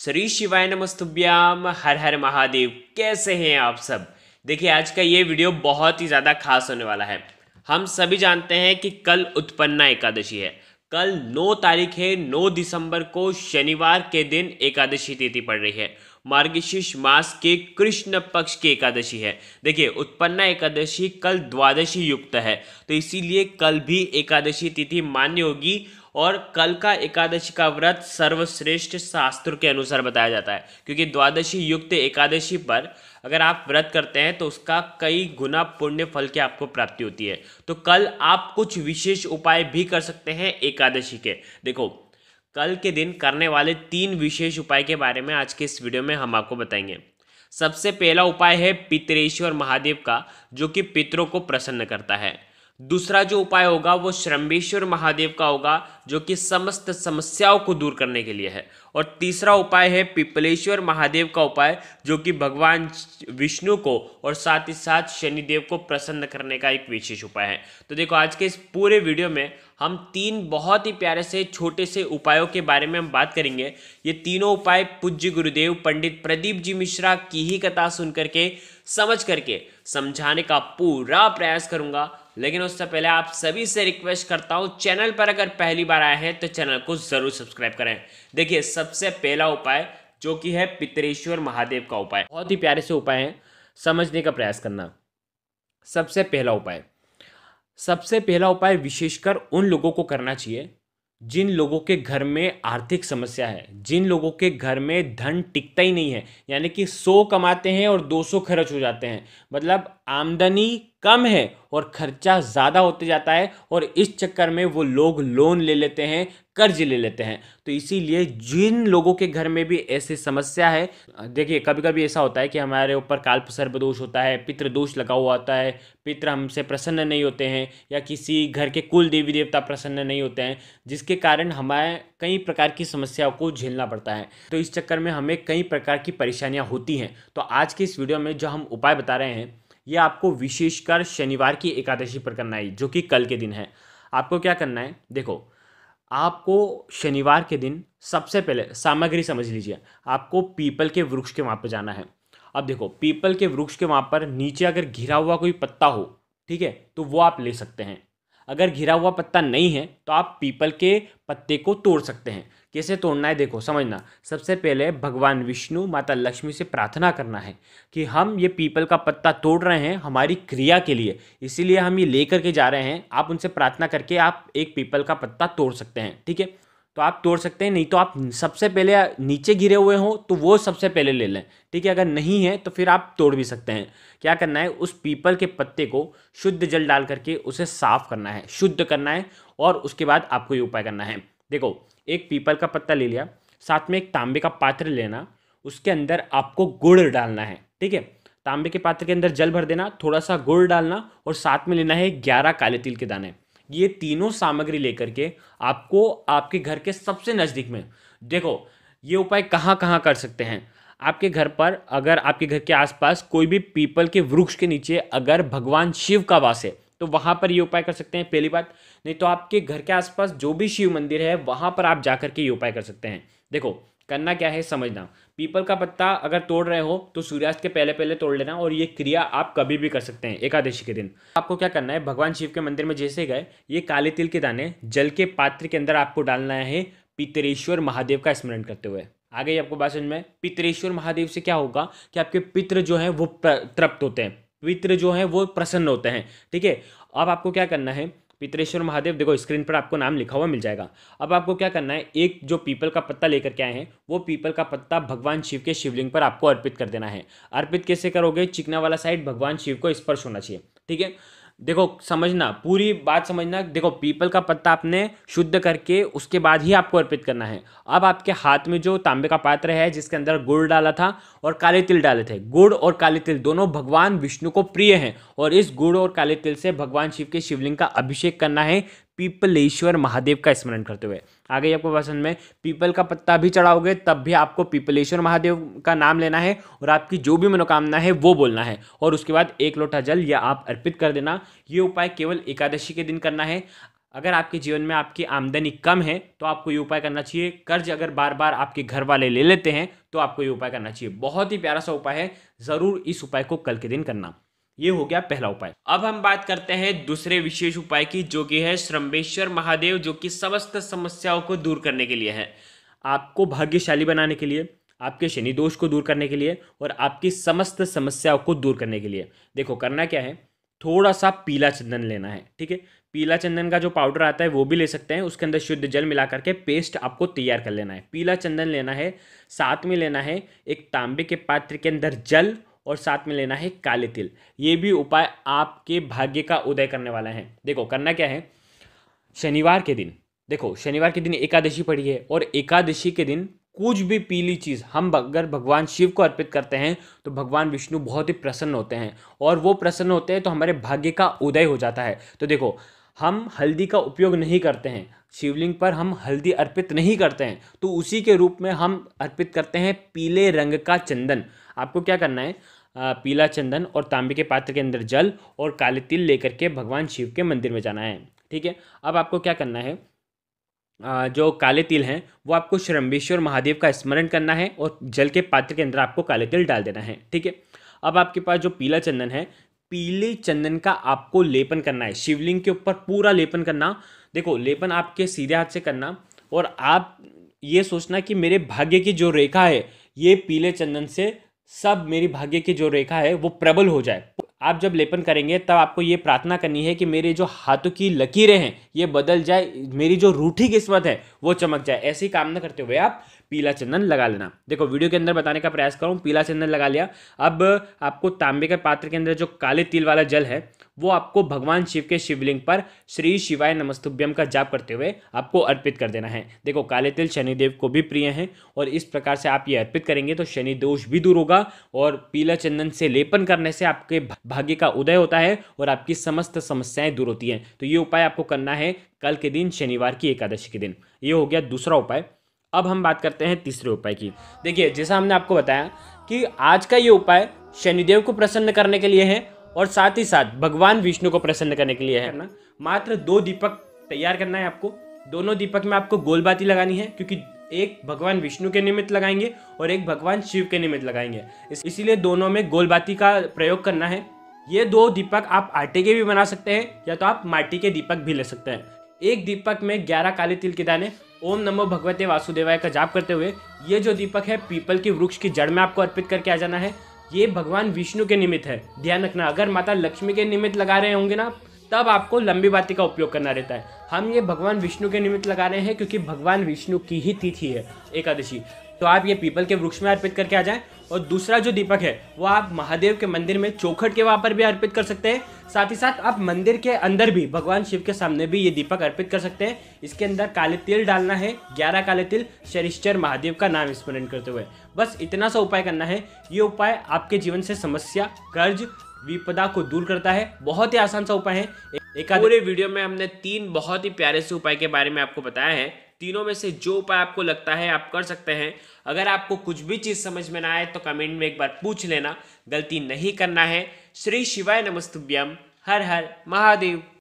श्री शिवाय नमस्तुभ्याम हर हर महादेव कैसे हैं आप सब देखिए आज का ये वीडियो बहुत ही ज़्यादा खास होने वाला है हम सभी जानते हैं कि कल उत्पन्ना एकादशी है कल 9 तारीख है 9 दिसंबर को शनिवार के दिन एकादशी तिथि पड़ रही है मार्गशीर्ष मास के कृष्ण पक्ष की एकादशी है देखिए उत्पन्ना एकादशी कल द्वादशी युक्त है तो इसीलिए कल भी एकादशी तिथि मान्य होगी और कल का एकादशी का व्रत सर्वश्रेष्ठ शास्त्र के अनुसार बताया जाता है क्योंकि द्वादशी युक्त एकादशी पर अगर आप व्रत करते हैं तो उसका कई गुना पुण्य फल की आपको प्राप्ति होती है तो कल आप कुछ विशेष उपाय भी कर सकते हैं एकादशी के देखो कल के दिन करने वाले तीन विशेष उपाय के बारे में आज के इस वीडियो में हम आपको बताएंगे सबसे पहला उपाय है पितरेश्वर महादेव का जो कि पितरों को प्रसन्न करता है दूसरा जो उपाय होगा वो श्रम्बेश्वर महादेव का होगा जो कि समस्त समस्याओं को दूर करने के लिए है और तीसरा उपाय है पिपलेश्वर महादेव का उपाय जो कि भगवान विष्णु को और साथ ही साथ शनिदेव को प्रसन्न करने का एक विशेष उपाय है तो देखो आज के इस पूरे वीडियो में हम तीन बहुत ही प्यारे से छोटे से उपायों के बारे में हम बात करेंगे ये तीनों उपाय पूज्य गुरुदेव पंडित प्रदीप जी मिश्रा की ही कथा सुन करके समझ करके समझाने का पूरा प्रयास करूँगा लेकिन उससे पहले आप सभी से रिक्वेस्ट करता हूँ चैनल पर अगर पहली बार आए हैं तो चैनल को ज़रूर सब्सक्राइब करें देखिए सबसे पहला उपाय जो कि है पितरेश्वर महादेव का उपाय बहुत ही प्यारे से उपाय है समझने का प्रयास करना सबसे पहला उपाय सबसे पहला उपाय विशेषकर उन लोगों को करना चाहिए जिन लोगों के घर में आर्थिक समस्या है जिन लोगों के घर में धन टिकता ही नहीं है यानी कि सौ कमाते हैं और दो सौ खर्च हो जाते हैं मतलब आमदनी कम है और खर्चा ज़्यादा होते जाता है और इस चक्कर में वो लोग लोन ले लेते हैं कर्ज ले लेते हैं तो इसीलिए जिन लोगों के घर में भी ऐसी समस्या है देखिए कभी कभी ऐसा होता है कि हमारे ऊपर काल दोष होता है पितृदोष लगा हुआ होता है पितृ हमसे प्रसन्न नहीं होते हैं या किसी घर के कुल देवी देवता प्रसन्न नहीं होते हैं जिसके कारण हमारे कई प्रकार की समस्याओं को झेलना पड़ता है तो इस चक्कर में हमें कई प्रकार की परेशानियाँ होती हैं तो आज के इस वीडियो में जो हम उपाय बता रहे हैं ये आपको विशेषकर शनिवार की एकादशी पर करना है जो कि कल के दिन है आपको क्या करना है देखो आपको शनिवार के दिन सबसे पहले सामग्री समझ लीजिए आपको पीपल के वृक्ष के वहाँ पर जाना है अब देखो पीपल के वृक्ष के वहाँ पर नीचे अगर घिरा हुआ कोई पत्ता हो ठीक है तो वो आप ले सकते हैं अगर घिरा हुआ पत्ता नहीं है तो आप पीपल के पत्ते को तोड़ सकते हैं कैसे तोड़ना है देखो समझना सबसे पहले भगवान विष्णु माता लक्ष्मी से प्रार्थना करना है कि हम ये पीपल का पत्ता तोड़ रहे हैं हमारी क्रिया के लिए इसीलिए हम ये लेकर के जा रहे हैं आप उनसे प्रार्थना करके आप एक पीपल का पत्ता तोड़ सकते हैं ठीक है तो आप तोड़ सकते हैं नहीं तो आप सबसे पहले नीचे गिरे हुए हों तो वो सबसे पहले ले लें ठीक है अगर नहीं है तो फिर आप तोड़ भी सकते हैं क्या करना है उस पीपल के पत्ते को शुद्ध जल डाल करके उसे साफ करना है शुद्ध करना है और उसके बाद आपको ये उपाय करना है देखो एक पीपल का पत्ता ले लिया साथ में एक तांबे का पात्र लेना उसके अंदर आपको गुड़ डालना है ठीक है तांबे के पात्र के अंदर जल भर देना थोड़ा सा गुड़ डालना और साथ में लेना है ग्यारह काले तिल के दाने ये तीनों सामग्री लेकर के आपको आपके घर के सबसे नज़दीक में देखो ये उपाय कहाँ कहाँ कर सकते हैं आपके घर पर अगर आपके घर के आसपास कोई भी पीपल के वृक्ष के नीचे अगर भगवान शिव का वास है तो वहाँ पर ये उपाय कर सकते हैं पहली बात नहीं तो आपके घर के आसपास जो भी शिव मंदिर है वहाँ पर आप जा कर के ये उपाय कर सकते हैं देखो करना क्या है समझना पीपल का पत्ता अगर तोड़ रहे हो तो सूर्यास्त के पहले पहले तोड़ लेना और ये क्रिया आप कभी भी कर सकते हैं एकादशी के दिन आपको क्या करना है भगवान शिव के मंदिर में जैसे गए ये काले तिल के दाने जल के पात्र के अंदर आपको डालना है पितरेश्वर महादेव का स्मरण करते हुए आगे आपको बात समझ में पितरेश्वर महादेव से क्या होगा कि आपके पित्र जो है वो तृप्त होते हैं पित्र जो है वो प्रसन्न होते हैं ठीक है अब आपको क्या करना है पितरेश्वर महादेव देखो स्क्रीन पर आपको नाम लिखा हुआ मिल जाएगा अब आपको क्या करना है एक जो पीपल का पत्ता लेकर के आए हैं वो पीपल का पत्ता भगवान शिव के शिवलिंग पर आपको अर्पित कर देना है अर्पित कैसे करोगे चिकना वाला साइड भगवान शिव को स्पर्श होना चाहिए ठीक है देखो समझना पूरी बात समझना देखो पीपल का पत्ता आपने शुद्ध करके उसके बाद ही आपको अर्पित करना है अब आपके हाथ में जो तांबे का पात्र है जिसके अंदर गुड़ डाला था और काले तिल डाले थे गुड़ और काले तिल दोनों भगवान विष्णु को प्रिय हैं और इस गुड़ और काले तिल से भगवान शिव के शिवलिंग का अभिषेक करना है पीपलेश्वर महादेव का स्मरण करते हुए आगे आपको पसंद में पीपल का पत्ता भी चढ़ाओगे तब भी आपको पीपलेश्वर महादेव का नाम लेना है और आपकी जो भी मनोकामना है वो बोलना है और उसके बाद एक लोटा जल या आप अर्पित कर देना ये उपाय केवल एकादशी के दिन करना है अगर आपके जीवन में आपकी आमदनी कम है तो आपको ये उपाय करना चाहिए कर्ज अगर बार बार आपके घर वाले ले लेते हैं तो आपको ये उपाय करना चाहिए बहुत ही प्यारा सा उपाय है ज़रूर इस उपाय को कल के दिन करना ये हो गया पहला उपाय अब हम बात करते हैं दूसरे विशेष उपाय की जो कि है श्रम्बेश्वर महादेव जो कि समस्त समस्याओं को दूर करने के लिए है आपको भाग्यशाली बनाने के लिए आपके शनि दोष को दूर करने के लिए और आपकी समस्त समस्याओं को दूर करने के लिए देखो करना क्या है थोड़ा सा पीला चंदन लेना है ठीक है पीला चंदन का जो पाउडर आता है वो भी ले सकते हैं उसके अंदर शुद्ध जल मिला करके पेस्ट आपको तैयार कर लेना है पीला चंदन लेना है साथ में लेना है एक तांबे के पात्र के अंदर जल और साथ में लेना है काले तिल ये भी उपाय आपके भाग्य का उदय करने वाला है देखो करना क्या है शनिवार के दिन देखो शनिवार के दिन एकादशी पड़ी है और एकादशी के दिन कुछ भी पीली चीज़ हम अगर भगवान शिव को अर्पित करते हैं तो भगवान विष्णु बहुत ही प्रसन्न होते हैं और वो प्रसन्न होते हैं तो हमारे भाग्य का उदय हो जाता है तो देखो हम हल्दी का उपयोग नहीं करते हैं शिवलिंग पर हम हल्दी अर्पित नहीं करते हैं तो उसी के रूप में हम अर्पित करते हैं पीले रंग का चंदन आपको क्या करना है पीला चंदन और तांबे के पात्र के अंदर जल और काले तिल लेकर के भगवान शिव के मंदिर में जाना है ठीक है अब आपको क्या करना है जो काले तिल हैं वो आपको श्रम्बेश्वर महादेव का स्मरण करना है और जल के पात्र के अंदर आपको काले तिल डाल देना है ठीक है अब आपके पास जो पीला चंदन है पीले चंदन का आपको लेपन करना है शिवलिंग के ऊपर पूरा लेपन करना देखो लेपन आपके सीधे हाथ से करना और आप ये सोचना कि मेरे भाग्य की जो रेखा है ये पीले चंदन से सब मेरी भाग्य की जो रेखा है वो प्रबल हो जाए आप जब लेपन करेंगे तब आपको ये प्रार्थना करनी है कि मेरे जो हाथों की लकीरें हैं ये बदल जाए मेरी जो रूठी किस्मत है वो चमक जाए ऐसी कामना करते हुए आप पीला चंदन लगा लेना देखो वीडियो के अंदर बताने का प्रयास करूँ पीला चंदन लगा लिया अब आपको तांबे के पात्र के अंदर जो काले तिल वाला जल है वो आपको भगवान शिव के शिवलिंग पर श्री शिवाय नमस्तुभ्यम का जाप करते हुए आपको अर्पित कर देना है देखो काले तिल शनिदेव को भी प्रिय हैं और इस प्रकार से आप ये अर्पित करेंगे तो शनि दोष भी दूर होगा और पीला चंदन से लेपन करने से आपके भाग्य का उदय होता है और आपकी समस्त समस्याएं दूर होती हैं तो ये उपाय आपको करना है कल के दिन शनिवार की एकादशी के दिन ये हो गया दूसरा उपाय अब हम बात करते हैं तीसरे उपाय की देखिए जैसा हमने आपको बताया कि आज का ये उपाय शनिदेव को प्रसन्न करने के लिए है और साथ ही साथ भगवान विष्णु को प्रसन्न करने के लिए है ना मात्र दो दीपक तैयार करना है आपको दोनों दीपक में आपको गोल बाती लगानी है क्योंकि एक भगवान विष्णु के निमित्त लगाएंगे और एक भगवान शिव के निमित्त लगाएंगे इसीलिए दोनों में गोल बाती का प्रयोग करना है ये दो दीपक आप आटे के भी बना सकते हैं या तो आप माटी के दीपक भी ले सकते हैं एक दीपक में ग्यारह काले तिल के दाने ओम नमो भगवते वासुदेवाय का जाप करते हुए ये जो दीपक है पीपल के वृक्ष की जड़ में आपको अर्पित करके आ जाना है ये भगवान विष्णु के निमित्त है ध्यान रखना अगर माता लक्ष्मी के निमित्त लगा रहे होंगे ना तब आपको लंबी बाती का उपयोग करना रहता है हम ये भगवान विष्णु के निमित्त लगा रहे हैं क्योंकि भगवान विष्णु की ही तिथि है एकादशी तो आप ये पीपल के वृक्ष में अर्पित करके आ जाएं और दूसरा जो दीपक है वो आप महादेव के मंदिर में चौखट के वहाँ पर भी अर्पित कर सकते हैं साथ ही साथ आप मंदिर के अंदर भी भगवान शिव के सामने भी ये दीपक अर्पित कर सकते हैं इसके अंदर काले तिल डालना है ग्यारह काले तिल शरिश्चर महादेव का नाम स्मरण करते हुए बस इतना सा उपाय करना है ये उपाय आपके जीवन से समस्या कर्ज विपदा को दूर करता है बहुत ही आसान सा उपाय है एक पूरे वीडियो में हमने तीन बहुत ही प्यारे से उपाय के बारे में आपको बताया है तीनों में से जो उपाय आपको लगता है आप कर सकते हैं अगर आपको कुछ भी चीज़ समझ में ना आए तो कमेंट में एक बार पूछ लेना गलती नहीं करना है श्री शिवाय नमस्तुभ्यम हर हर महादेव